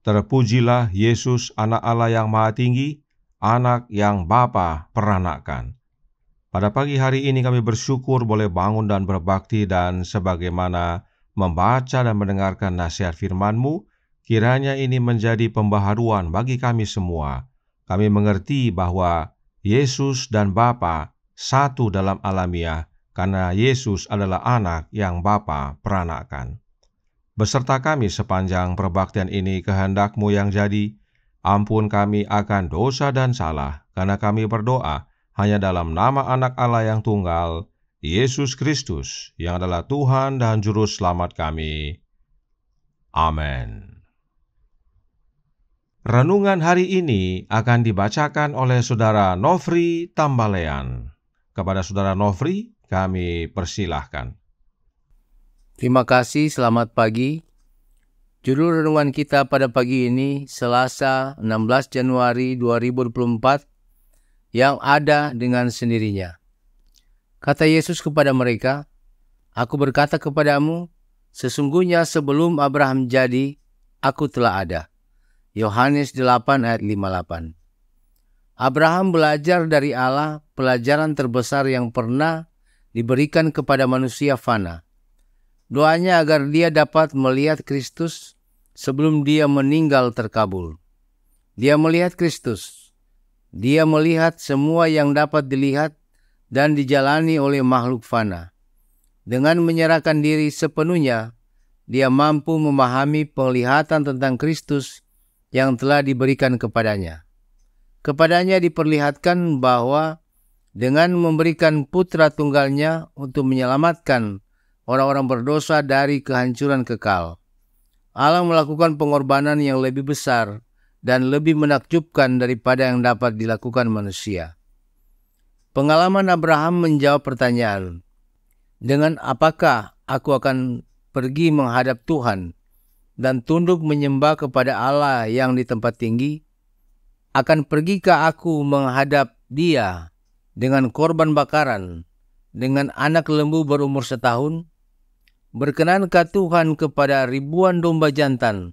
Terpujilah Yesus anak Allah yang maha tinggi, anak yang Bapa peranakan. Pada pagi hari ini kami bersyukur boleh bangun dan berbakti dan sebagaimana membaca dan mendengarkan nasihat FirmanMu, kiranya ini menjadi pembaharuan bagi kami semua. Kami mengerti bahwa Yesus dan Bapa satu dalam alamiah, karena Yesus adalah anak yang Bapa peranakan beserta kami sepanjang perbaktian ini kehendakmu yang jadi, ampun kami akan dosa dan salah, karena kami berdoa hanya dalam nama anak Allah yang tunggal, Yesus Kristus, yang adalah Tuhan dan Juru Selamat kami. Amin. Renungan hari ini akan dibacakan oleh Saudara Novri Tambalean. Kepada Saudara Novri, kami persilahkan. Terima kasih, selamat pagi. Judul renungan kita pada pagi ini Selasa 16 Januari 2024 yang ada dengan sendirinya. Kata Yesus kepada mereka, Aku berkata kepadamu, sesungguhnya sebelum Abraham jadi, aku telah ada. Yohanes 8 ayat 58 Abraham belajar dari Allah pelajaran terbesar yang pernah diberikan kepada manusia fana – Doanya agar dia dapat melihat Kristus sebelum dia meninggal terkabul. Dia melihat Kristus. Dia melihat semua yang dapat dilihat dan dijalani oleh makhluk fana. Dengan menyerahkan diri sepenuhnya, dia mampu memahami penglihatan tentang Kristus yang telah diberikan kepadanya. Kepadanya diperlihatkan bahwa dengan memberikan putra tunggalnya untuk menyelamatkan orang-orang berdosa dari kehancuran kekal. Allah melakukan pengorbanan yang lebih besar dan lebih menakjubkan daripada yang dapat dilakukan manusia. Pengalaman Abraham menjawab pertanyaan, "Dengan apakah aku akan pergi menghadap Tuhan dan tunduk menyembah kepada Allah yang di tempat tinggi? Akan pergikah aku menghadap Dia dengan korban bakaran, dengan anak lembu berumur setahun?" Berkenankah Tuhan kepada ribuan domba jantan,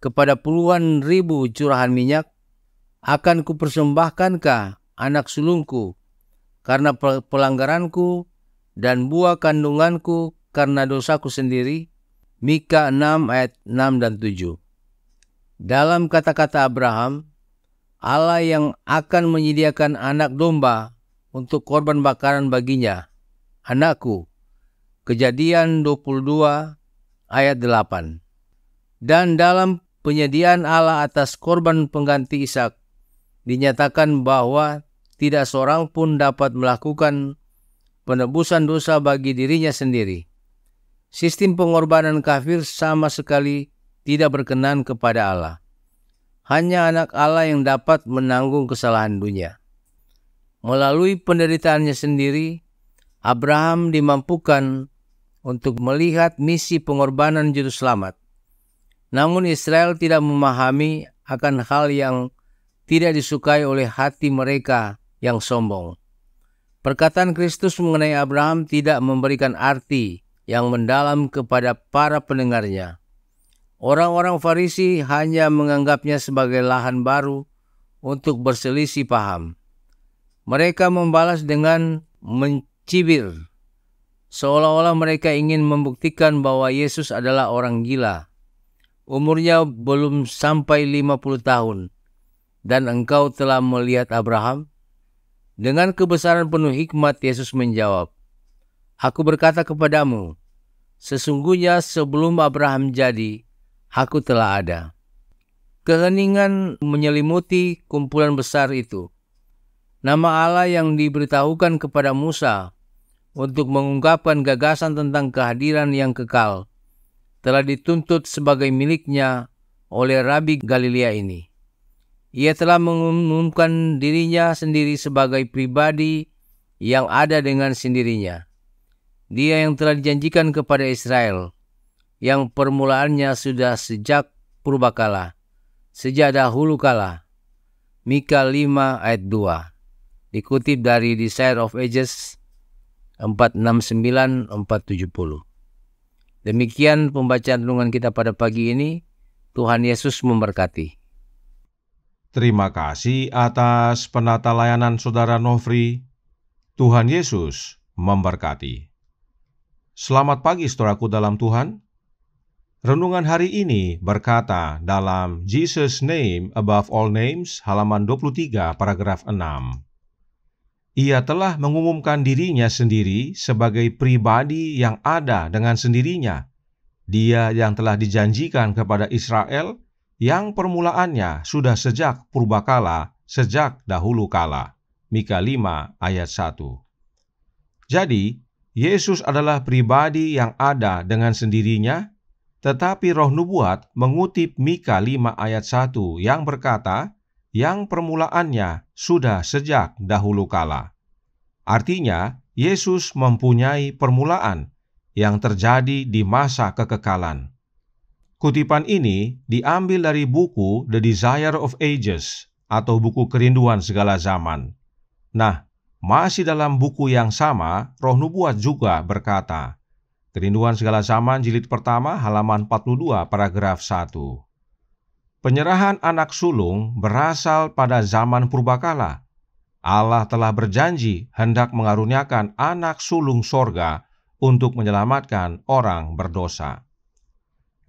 kepada puluhan ribu curahan minyak? Akan kupersembahkankah anak sulungku karena pelanggaranku dan buah kandunganku karena dosaku sendiri? Mika 6 ayat 6 dan 7. Dalam kata-kata Abraham, Allah yang akan menyediakan anak domba untuk korban bakaran baginya, anakku, Kejadian 22 ayat 8. Dan dalam penyediaan Allah atas korban pengganti Ishak dinyatakan bahwa tidak seorang pun dapat melakukan penebusan dosa bagi dirinya sendiri. Sistem pengorbanan kafir sama sekali tidak berkenan kepada Allah. Hanya anak Allah yang dapat menanggung kesalahan dunia. Melalui penderitaannya sendiri, Abraham dimampukan untuk melihat misi pengorbanan Juru Selamat. Namun Israel tidak memahami akan hal yang tidak disukai oleh hati mereka yang sombong. Perkataan Kristus mengenai Abraham tidak memberikan arti yang mendalam kepada para pendengarnya. Orang-orang Farisi hanya menganggapnya sebagai lahan baru untuk berselisih paham. Mereka membalas dengan mencibir seolah-olah mereka ingin membuktikan bahwa Yesus adalah orang gila. Umurnya belum sampai 50 tahun, dan engkau telah melihat Abraham? Dengan kebesaran penuh hikmat, Yesus menjawab, Aku berkata kepadamu, sesungguhnya sebelum Abraham jadi, aku telah ada. Keheningan menyelimuti kumpulan besar itu. Nama Allah yang diberitahukan kepada Musa untuk mengungkapkan gagasan tentang kehadiran yang kekal telah dituntut sebagai miliknya oleh Rabi Galilea ini. Ia telah mengumumkan dirinya sendiri sebagai pribadi yang ada dengan sendirinya. Dia yang telah dijanjikan kepada Israel, yang permulaannya sudah sejak purbakala, sejak dahulu kala. Mika 5 ayat 2 dikutip dari Desire of Ages 469 470. Demikian pembacaan renungan kita pada pagi ini. Tuhan Yesus memberkati. Terima kasih atas penata layanan Saudara Novri. Tuhan Yesus memberkati. Selamat pagi saudaraku dalam Tuhan. Renungan hari ini berkata dalam Jesus Name Above All Names halaman 23 paragraf 6 ia telah mengumumkan dirinya sendiri sebagai pribadi yang ada dengan sendirinya. Dia yang telah dijanjikan kepada Israel, yang permulaannya sudah sejak purbakala, sejak dahulu kala. Mika 5 ayat 1. Jadi, Yesus adalah pribadi yang ada dengan sendirinya, tetapi roh nubuat mengutip Mika 5 ayat 1 yang berkata, yang permulaannya sudah sejak dahulu kala. Artinya, Yesus mempunyai permulaan yang terjadi di masa kekekalan. Kutipan ini diambil dari buku The Desire of Ages atau buku kerinduan segala zaman. Nah, masih dalam buku yang sama, Roh Nubuat juga berkata, Kerinduan segala zaman jilid pertama halaman 42 paragraf 1. Penyerahan anak sulung berasal pada zaman purbakala. Allah telah berjanji hendak mengaruniakan anak sulung sorga untuk menyelamatkan orang berdosa.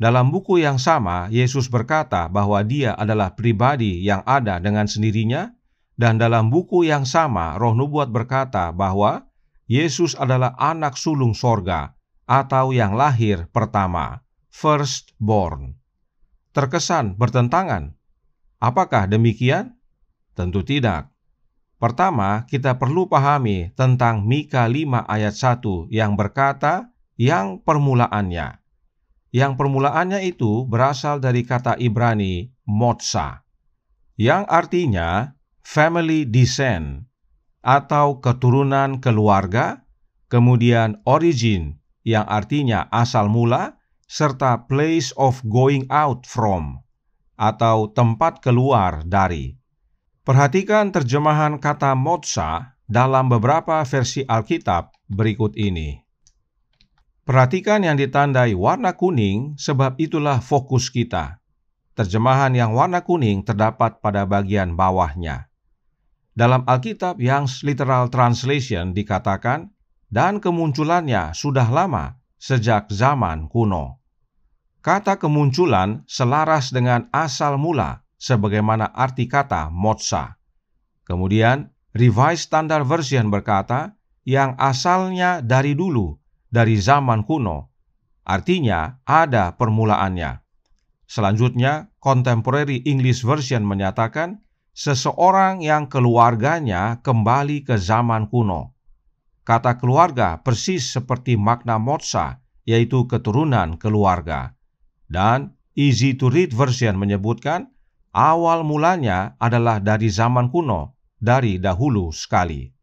Dalam buku yang sama, Yesus berkata bahwa Dia adalah pribadi yang ada dengan sendirinya, dan dalam buku yang sama, Roh Nubuat berkata bahwa Yesus adalah anak sulung sorga atau yang lahir pertama, firstborn terkesan bertentangan. Apakah demikian? Tentu tidak. Pertama, kita perlu pahami tentang Mika 5 ayat 1 yang berkata yang permulaannya. Yang permulaannya itu berasal dari kata Ibrani motsa yang artinya family descent atau keturunan keluarga, kemudian origin yang artinya asal mula serta place of going out from atau tempat keluar dari. Perhatikan terjemahan kata motsa dalam beberapa versi Alkitab berikut ini. Perhatikan yang ditandai warna kuning sebab itulah fokus kita. Terjemahan yang warna kuning terdapat pada bagian bawahnya. Dalam Alkitab yang Literal Translation dikatakan, dan kemunculannya sudah lama, sejak zaman kuno. Kata kemunculan selaras dengan asal mula sebagaimana arti kata motsa. Kemudian, Revised Standard Version berkata, yang asalnya dari dulu, dari zaman kuno. Artinya, ada permulaannya. Selanjutnya, Contemporary English Version menyatakan, seseorang yang keluarganya kembali ke zaman kuno. Kata keluarga persis seperti makna motsa, yaitu keturunan keluarga. Dan easy to read version menyebutkan awal mulanya adalah dari zaman kuno, dari dahulu sekali.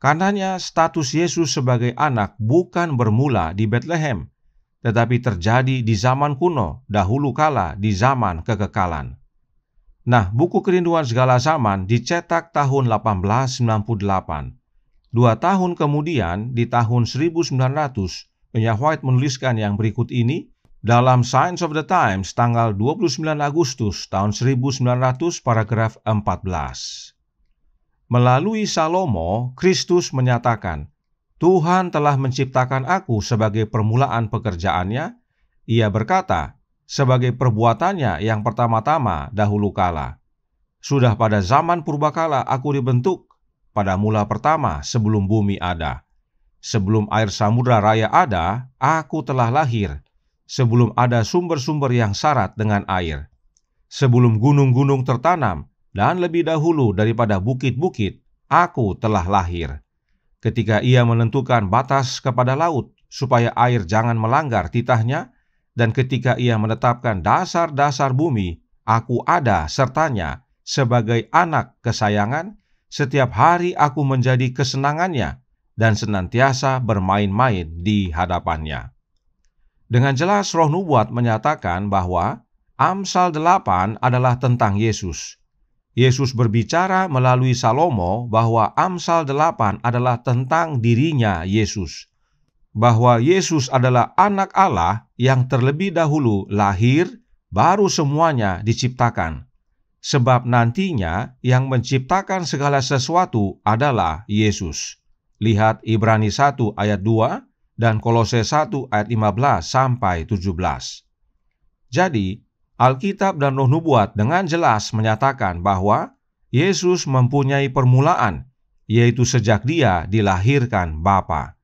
Karenanya status Yesus sebagai anak bukan bermula di Bethlehem, tetapi terjadi di zaman kuno, dahulu kala di zaman kekekalan. Nah, buku Kerinduan Segala Zaman dicetak tahun 1898. Dua tahun kemudian, di tahun 1900, White menuliskan yang berikut ini dalam Science of the Times tanggal 29 Agustus tahun 1900 paragraf 14. Melalui Salomo, Kristus menyatakan, Tuhan telah menciptakan aku sebagai permulaan pekerjaannya. Ia berkata, sebagai perbuatannya yang pertama-tama dahulu kala. Sudah pada zaman purbakala aku dibentuk, pada mula pertama sebelum bumi ada. Sebelum air samudra raya ada, aku telah lahir sebelum ada sumber-sumber yang syarat dengan air, sebelum gunung-gunung tertanam, dan lebih dahulu daripada bukit-bukit, aku telah lahir. Ketika ia menentukan batas kepada laut supaya air jangan melanggar titahnya, dan ketika ia menetapkan dasar-dasar bumi, aku ada sertanya sebagai anak kesayangan. Setiap hari aku menjadi kesenangannya dan senantiasa bermain-main di hadapannya. Dengan jelas roh nubuat menyatakan bahwa Amsal 8 adalah tentang Yesus. Yesus berbicara melalui Salomo bahwa Amsal 8 adalah tentang dirinya Yesus. Bahwa Yesus adalah anak Allah yang terlebih dahulu lahir, baru semuanya diciptakan. Sebab nantinya yang menciptakan segala sesuatu adalah Yesus. Lihat Ibrani 1 ayat 2, dan Kolose 1 ayat 15 sampai 17. Jadi, Alkitab dan Roh Nubuat dengan jelas menyatakan bahwa Yesus mempunyai permulaan, yaitu sejak dia dilahirkan Bapa.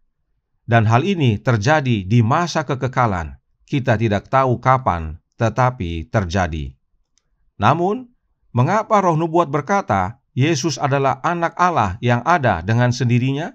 Dan hal ini terjadi di masa kekekalan. Kita tidak tahu kapan, tetapi terjadi. Namun, mengapa roh nubuat berkata Yesus adalah anak Allah yang ada dengan sendirinya?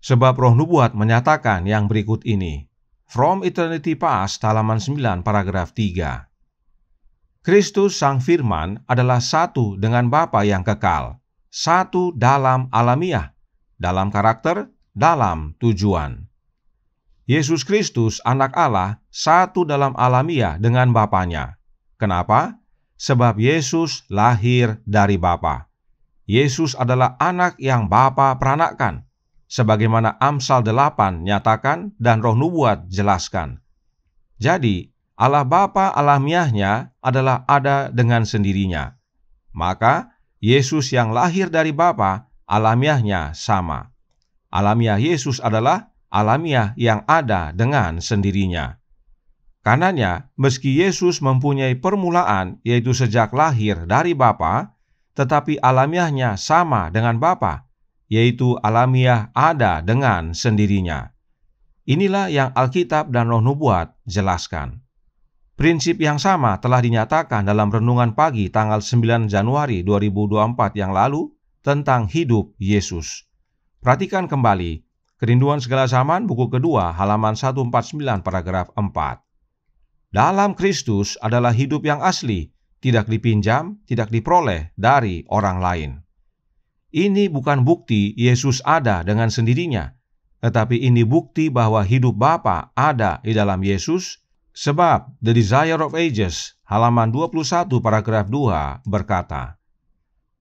Sebab roh nubuat menyatakan yang berikut ini. From Eternity Past halaman 9 paragraf 3. Kristus Sang Firman adalah satu dengan Bapa yang kekal, satu dalam alamiah, dalam karakter, dalam tujuan. Yesus Kristus anak Allah, satu dalam alamiah dengan Bapaknya. Kenapa? Sebab Yesus lahir dari Bapa. Yesus adalah anak yang Bapa peranakan, sebagaimana Amsal 8 nyatakan dan roh nubuat jelaskan. Jadi, Allah Bapa alamiahnya adalah ada dengan sendirinya. Maka, Yesus yang lahir dari Bapa alamiahnya sama. Alamiah Yesus adalah alamiah yang ada dengan sendirinya. Karenanya, meski Yesus mempunyai permulaan yaitu sejak lahir dari Bapa, tetapi alamiahnya sama dengan Bapa yaitu alamiah ada dengan sendirinya. Inilah yang Alkitab dan Roh Nubuat jelaskan. Prinsip yang sama telah dinyatakan dalam renungan pagi tanggal 9 Januari 2024 yang lalu tentang hidup Yesus. Perhatikan kembali Kerinduan Segala Zaman buku kedua halaman 149 paragraf 4. Dalam Kristus adalah hidup yang asli, tidak dipinjam, tidak diperoleh dari orang lain. Ini bukan bukti Yesus ada dengan sendirinya, tetapi ini bukti bahwa hidup Bapa ada di dalam Yesus, sebab The Desire of Ages, halaman 21 paragraf 2 berkata,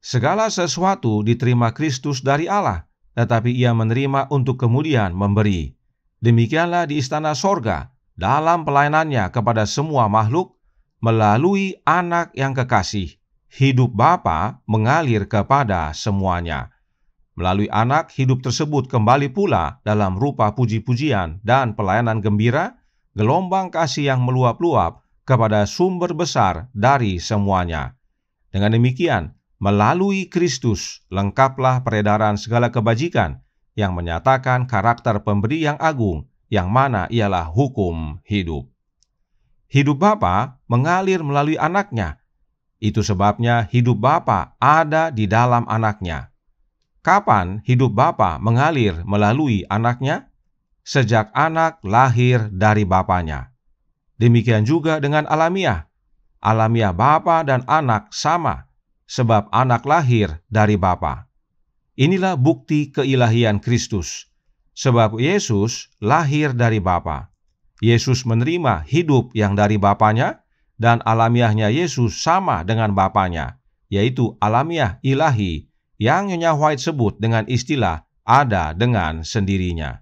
Segala sesuatu diterima Kristus dari Allah, tetapi ia menerima untuk kemudian memberi. Demikianlah di istana sorga, dalam pelayanannya kepada semua makhluk, melalui anak yang kekasih, hidup Bapa mengalir kepada semuanya. Melalui anak, hidup tersebut kembali pula dalam rupa puji-pujian dan pelayanan gembira, gelombang kasih yang meluap-luap kepada sumber besar dari semuanya. Dengan demikian, melalui Kristus lengkaplah peredaran segala kebajikan yang menyatakan karakter pemberi yang agung, yang mana ialah hukum hidup. Hidup Bapa mengalir melalui anaknya, itu sebabnya hidup Bapa ada di dalam anaknya. Kapan hidup Bapa mengalir melalui anaknya? Sejak anak lahir dari Bapaknya. Demikian juga dengan alamiah. Alamiah Bapa dan anak sama, sebab anak lahir dari Bapa. Inilah bukti keilahian Kristus, sebab Yesus lahir dari Bapa. Yesus menerima hidup yang dari Bapaknya, dan alamiahnya Yesus sama dengan Bapaknya, yaitu alamiah ilahi yang Nyonya White sebut dengan istilah ada dengan sendirinya.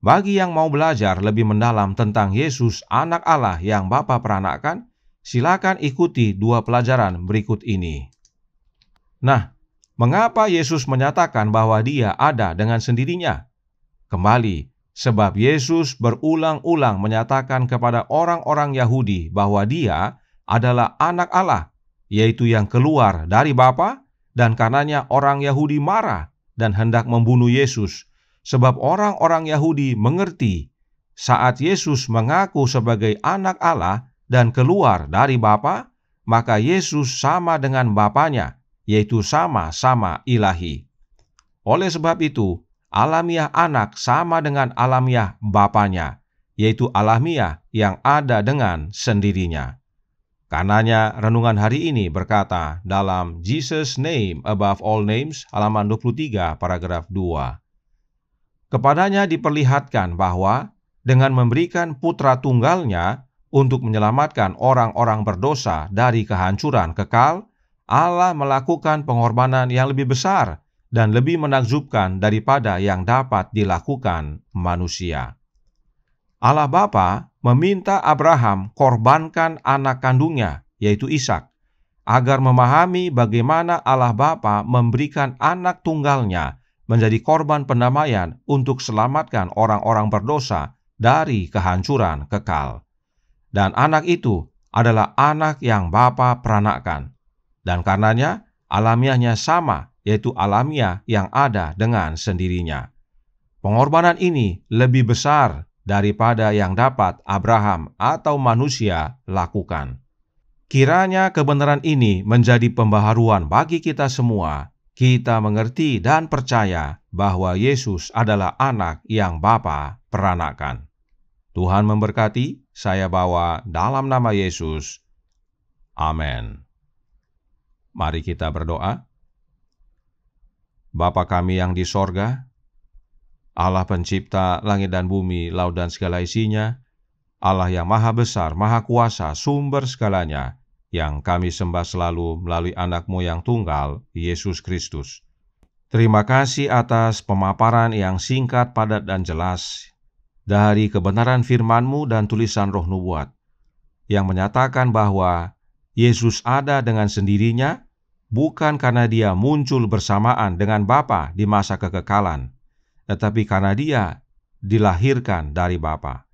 Bagi yang mau belajar lebih mendalam tentang Yesus anak Allah yang Bapa peranakan, silakan ikuti dua pelajaran berikut ini. Nah, mengapa Yesus menyatakan bahwa dia ada dengan sendirinya? Kembali, sebab Yesus berulang-ulang menyatakan kepada orang-orang Yahudi bahwa Dia adalah Anak Allah, yaitu yang keluar dari Bapa, dan karenanya orang Yahudi marah dan hendak membunuh Yesus, sebab orang-orang Yahudi mengerti saat Yesus mengaku sebagai Anak Allah dan keluar dari Bapa, maka Yesus sama dengan Bapanya, yaitu sama-sama ilahi. Oleh sebab itu, alamiah anak sama dengan alamiah bapanya, yaitu alamiah yang ada dengan sendirinya. Karenanya renungan hari ini berkata dalam Jesus Name Above All Names halaman 23 paragraf 2. Kepadanya diperlihatkan bahwa dengan memberikan putra tunggalnya untuk menyelamatkan orang-orang berdosa dari kehancuran kekal, Allah melakukan pengorbanan yang lebih besar dan lebih menakjubkan daripada yang dapat dilakukan manusia. Allah Bapa meminta Abraham korbankan anak kandungnya, yaitu Ishak, agar memahami bagaimana Allah Bapa memberikan anak tunggalnya menjadi korban pendamaian untuk selamatkan orang-orang berdosa dari kehancuran kekal. Dan anak itu adalah anak yang Bapa peranakan. Dan karenanya alamiahnya sama yaitu alamiah yang ada dengan sendirinya. Pengorbanan ini lebih besar daripada yang dapat Abraham atau manusia lakukan. Kiranya kebenaran ini menjadi pembaharuan bagi kita semua. Kita mengerti dan percaya bahwa Yesus adalah anak yang Bapa peranakan. Tuhan memberkati, saya bawa dalam nama Yesus. Amin. Mari kita berdoa. Bapa kami yang di sorga, Allah pencipta langit dan bumi, laut dan segala isinya, Allah yang maha besar, maha kuasa, sumber segalanya, yang kami sembah selalu melalui anakmu yang tunggal, Yesus Kristus. Terima kasih atas pemaparan yang singkat, padat, dan jelas dari kebenaran firmanmu dan tulisan roh nubuat, yang menyatakan bahwa Yesus ada dengan sendirinya, bukan karena dia muncul bersamaan dengan Bapa di masa kekekalan, tetapi karena dia dilahirkan dari Bapa.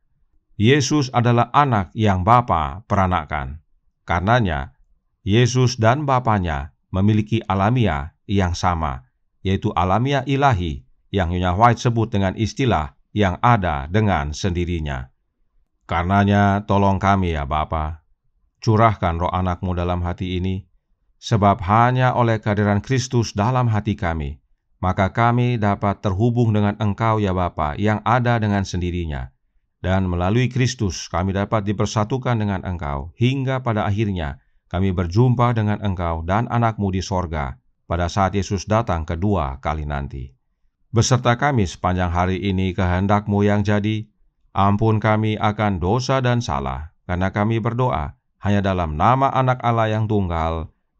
Yesus adalah anak yang Bapa peranakan. Karenanya, Yesus dan Bapaknya memiliki alamiah yang sama, yaitu alamiah ilahi yang Nyonya White sebut dengan istilah yang ada dengan sendirinya. Karenanya, tolong kami ya Bapa, curahkan roh anakmu dalam hati ini, sebab hanya oleh kehadiran Kristus dalam hati kami, maka kami dapat terhubung dengan Engkau ya Bapa yang ada dengan sendirinya. Dan melalui Kristus kami dapat dipersatukan dengan Engkau hingga pada akhirnya kami berjumpa dengan Engkau dan anakmu di sorga pada saat Yesus datang kedua kali nanti. Beserta kami sepanjang hari ini kehendakmu yang jadi, ampun kami akan dosa dan salah, karena kami berdoa hanya dalam nama anak Allah yang tunggal,